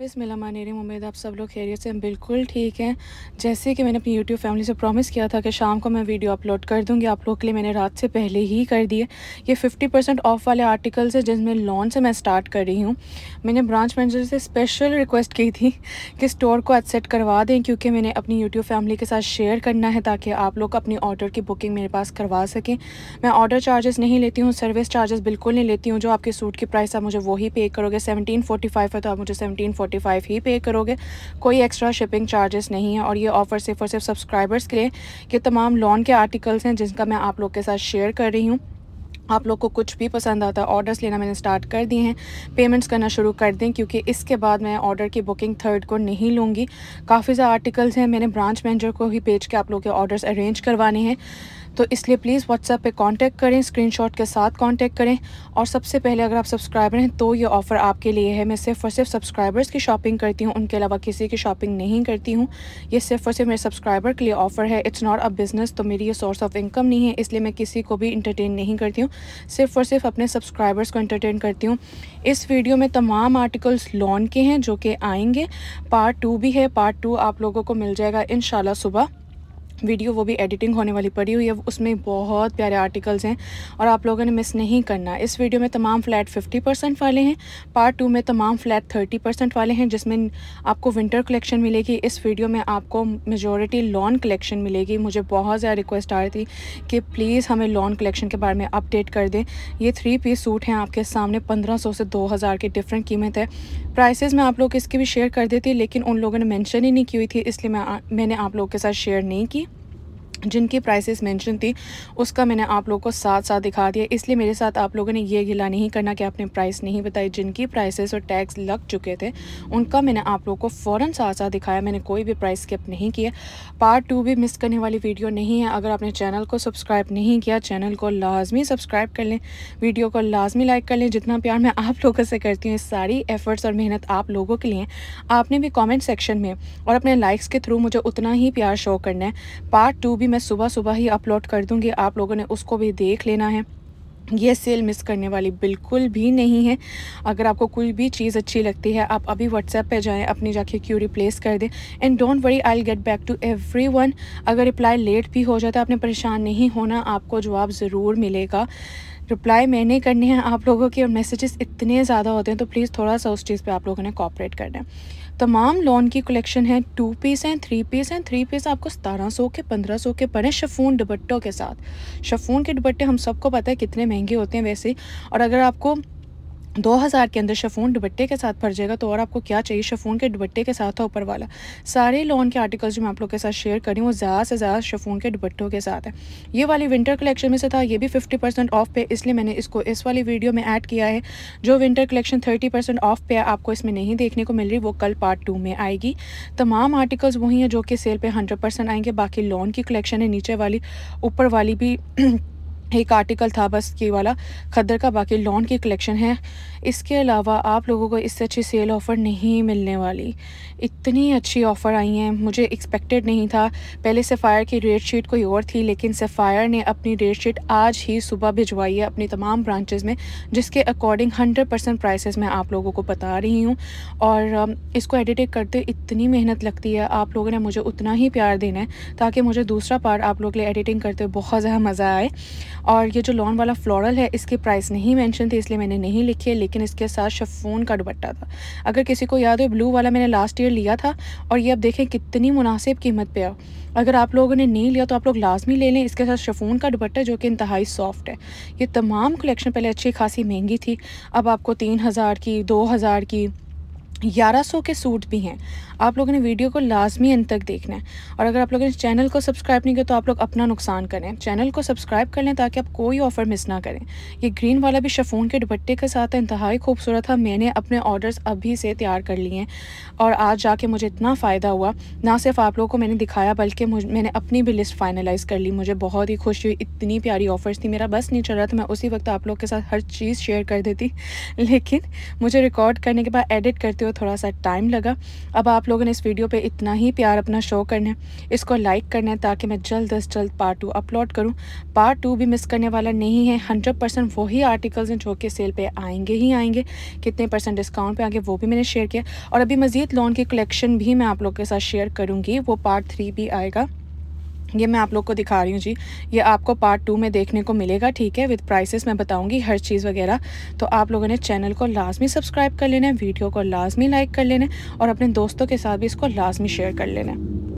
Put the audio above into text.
रही उम्मीद आप सब लोग खैरियत से बिल्कुल ठीक हैं जैसे कि मैंने अपनी यूट्यूब फैमिली से प्रॉमिस किया था कि शाम को मैं वीडियो अपलोड कर दूंगी आप लोगों के लिए मैंने रात से पहले ही कर दिए ये 50 परसेंट ऑफ वाले आर्टिकल्स हैं जिसमें लॉन से मैं स्टार्ट कर रही हूँ मैंने ब्रांच मैनेजर से स्पेशल रिक्वेस्ट की थी कि स्टोर को एक्सेट करवा दें क्योंकि मैंने अपनी यूट्यूब फैमिली के साथ शेयर करना है ताकि आप लोग अपनी ऑर्डर की बुकिंग मेरे पास करवा सकें मैं ऑर्डर चार्जेस नहीं लेती हूँ सर्विस चार्जेस बिल्कुल नहीं लेती हूँ जो आपके सूट की प्राइस आप मुझे वही पे करोगे सेवनटीन फोर्टी है तो आप मुझे सेवनटीन फोर्टी फाइव ही पे करोगे कोई एक्स्ट्रा शिपिंग चार्जेस नहीं है और ये ऑफ़र सिर्फ और सिर्फ सब्सक्राइबर्स के लिए कि तमाम लॉन के आर्टिकल्स हैं जिनका मैं आप लोग के साथ शेयर कर रही हूँ आप लोग को कुछ भी पसंद आता है ऑर्डर्स लेना मैंने स्टार्ट कर दिए हैं पेमेंट्स करना शुरू कर दें क्योंकि इसके बाद मैं ऑर्डर की बुकिंग थर्ड को नहीं लूँगी काफ़ी सारे आर्टिकल्स हैं मैंने ब्रांच मैनेजर को ही भेज के आप लोग के ऑर्डर्स अरेंज करवाने हैं तो इसलिए प्लीज़ व्हाट्सएप पे कांटेक्ट करें स्क्रीनशॉट के साथ कांटेक्ट करें और सबसे पहले अगर आप सब्सक्राइबर हैं तो ये ऑफ़र आपके लिए है मैं सिर्फ और सिर्फ सब्सक्राइबर्स की शॉपिंग करती हूँ उनके अलावा किसी की शॉपिंग नहीं करती हूँ ये सिर्फ और सिर्फ मेरे सब्सक्राइबर के लिए ऑफ़र है इट्स नॉट अ बिज़नेस तो मेरी ये सोर्स ऑफ इनकम नहीं है इसलिए मैं किसी को भी इंटरटेन नहीं करती हूँ सिर्फ और सिर्फ अपने सब्सक्राइबर्स को इंटरटेन करती हूँ इस वीडियो में तमाम आर्टिकल्स लॉन के हैं जो कि आएंगे पार्ट टू भी है पार्ट टू आप लोगों को मिल जाएगा इन सुबह वीडियो वो भी एडिटिंग होने वाली पड़ी हुई है उसमें बहुत प्यारे आर्टिकल्स हैं और आप लोगों ने मिस नहीं करना इस वीडियो में तमाम फ्लैट 50 परसेंट वाले हैं पार्ट टू में तमाम फ्लैट 30 परसेंट वाले हैं जिसमें आपको विंटर कलेक्शन मिलेगी इस वीडियो में आपको मेजोरिटी लॉन कलेक्शन मिलेगी मुझे बहुत ज़्यादा रिक्वेस्ट आ रही थी कि प्लीज़ हमें लॉन कलेक्शन के बारे में अपडेट कर दें ये थ्री पीस सूट हैं आपके सामने पंद्रह से दो की डिफरेंट कीमत है प्राइसेस मैं आप लोग इसकी भी शेयर कर देती लेकिन उन लोगों ने मैंशन ही नहीं की हुई थी इसलिए मैं मैंने आप लोगों के साथ शेयर नहीं की जिनकी प्राइसेस मेंशन थी उसका मैंने आप लोगों को साथ साथ दिखा दिया इसलिए मेरे साथ आप लोगों ने ये गिला नहीं करना कि आपने प्राइस नहीं बताई जिनकी प्राइसेस और टैक्स लग चुके थे उनका मैंने आप लोगों को फ़ौरन साथ साथ दिखाया मैंने कोई भी प्राइस स्किप नहीं किया पार्ट टू भी मिस करने वाली वीडियो नहीं है अगर आपने चैनल को सब्सक्राइब नहीं किया चैनल को लाजमी सब्सक्राइब कर लें वीडियो को लाजमी लाइक कर लें जितना प्यार मैं आप लोगों से करती हूँ सारी एफ़र्ट्स और मेहनत आप लोगों के लिए आपने भी कॉमेंट सेक्शन में और अपने लाइक्स के थ्रू मुझे उतना ही प्यार शो करना है पार्ट टू भी मैं सुबह सुबह ही अपलोड कर दूँगी आप लोगों ने उसको भी देख लेना है ये सेल मिस करने वाली बिल्कुल भी नहीं है अगर आपको कोई भी चीज़ अच्छी लगती है आप अभी व्हाट्सएप पे जाएं अपनी जाके क्यू रिप्लेस कर दें and don't worry I get back to everyone अगर रिप्लाई लेट भी हो जाता है आपने परेशान नहीं होना आपको जवाब ज़रूर मिलेगा रिप्लाई मैंने करनी है आप लोगों के और मैसेजेस इतने ज़्यादा होते हैं तो प्लीज़ थोड़ा सा उस चीज़ पर आप लोगों ने कॉपरेट करना है तमाम लॉन की कलेक्शन है टू पीस हैं थ्री पीस हैं थ्री पीस आपको सतारह सौ के पंद्रह सौ के पड़े शफून दुपट्टों के साथ शफून के दुपट्टे हम सबको पता है कितने महंगे होते हैं वैसे और अगर आपको दो हज़ार के अंदर शफून दुबट्टे के साथ भर जाएगा तो और आपको क्या चाहिए शफून के दुबट्टे के साथ था ऊपर वाला सारे लॉन के आर्टिकल्स जो मैं आप लोग के साथ शेयर करी वो ज़्यादा से ज़्यादा शफून के दुबट्टों के साथ है ये वाली विंटर कलेक्शन में से था ये भी फिफ्टी परसेंट ऑफ पे इसलिए मैंने इसको इस वाली वीडियो में ऐड किया है जो winter collection thirty percent off पे है आपको इसमें नहीं देखने को मिल रही वो कल पार्ट टू में आएगी तमाम आर्टिकल्स वही हैं जो कि सेल पर हंड्रेड आएंगे बाकी लॉन की कलेक्शन है नीचे वाली ऊपर वाली भी एक आर्टिकल था बस ये वाला खद्दर का बाकी लॉन की कलेक्शन है इसके अलावा आप लोगों को इससे अच्छी सेल ऑफ़र नहीं मिलने वाली इतनी अच्छी ऑफ़र आई हैं मुझे एक्सपेक्टेड नहीं था पहले सफ़ायर की रेट शीट कोई और थी लेकिन सफ़ायर ने अपनी रेट शीट आज ही सुबह भिजवाई है अपनी तमाम ब्रांचेस में जिसके अकॉर्डिंग हंड्रेड परसेंट प्राइसेस मैं आप लोगों को बता रही हूँ और इसको एडिटिंग करते इतनी मेहनत लगती है आप लोगों ने मुझे उतना ही प्यार देना है ताकि मुझे दूसरा पार्ट आप लोग लिए एडिटिंग करते बहुत ज़्यादा मज़ा आए और ये जो लॉन वाला फ्लोरल है इसके प्राइस नहीं मैंशन थे इसलिए मैंने नहीं लिखे लेकिन इसके साथ शफोन का दुपट्टा था अगर किसी को याद हो ब्लू वाला मैंने लास्ट ईयर लिया था और ये अब देखें कितनी मुनासिब कीमत पे आ अगर आप लोगों ने नहीं लिया तो आप लोग लाजमी ले लें इसके साथ शफोन का दुपट्टा जो कि इंतहाई सॉफ्ट है ये तमाम कलेक्शन पहले अच्छी खासी महंगी थी अब आपको तीन हज़ार की दो हज़ार की ग्यारह सौ के सूट भी हैं आप लोगों ने वीडियो को लाजमी अंत तक देखना है और अगर आप लोगों ने चैनल को सब्सक्राइब नहीं किया तो आप लोग अपना नुकसान करें चैनल को सब्सक्राइब कर लें ताकि आप कोई ऑफ़र मिस ना करें ये ग्रीन वाला भी शफून के दुपट्टे के साथ इंतहाई खूबसूरत था मैंने अपने ऑर्डर्स अभी से तैयार कर लिए हैं और आज जाके मुझे इतना फ़ायदा हुआ ना सिर्फ आप लोगों को मैंने दिखाया बल्कि मैंने अपनी भी लिस्ट फाइनलाइज़ कर ली मुझे बहुत ही खुशी हुई इतनी प्यारी ऑफ़र्स थी मेरा बस नहीं चल रहा था मैं उसी वक्त आप लोग के साथ हर चीज़ शेयर कर देती लेकिन मुझे रिकॉर्ड करने के बाद एडिट करते हुए थोड़ा सा टाइम लगा अब आप आप लोगों ने इस वीडियो पे इतना ही प्यार अपना शो करना है इसको लाइक करना है ताकि मैं जल्द अज जल्द पार्ट टू अपलोड करूँ पार्ट टू भी मिस करने वाला नहीं है हंड्रेड परसेंट वही आर्टिकल्स हैं जो कि सेल पर आएंगे ही आएंगे कितने परसेंट डिस्काउंट पर आगे वो भी मैंने शेयर किया और अभी मज़ीद लोन की कलेक्शन भी मैं आप लोग के साथ शेयर करूँगी वो पार्ट थ्री भी आएगा ये मैं आप लोग को दिखा रही हूँ जी ये आपको पार्ट टू में देखने को मिलेगा ठीक है विद प्राइसेस मैं बताऊँगी हर चीज़ वगैरह तो आप लोगों ने चैनल को लाजमी सब्सक्राइब कर लेना है वीडियो को लाजमी लाइक कर लेना है और अपने दोस्तों के साथ भी इसको लाजमी शेयर कर लेना है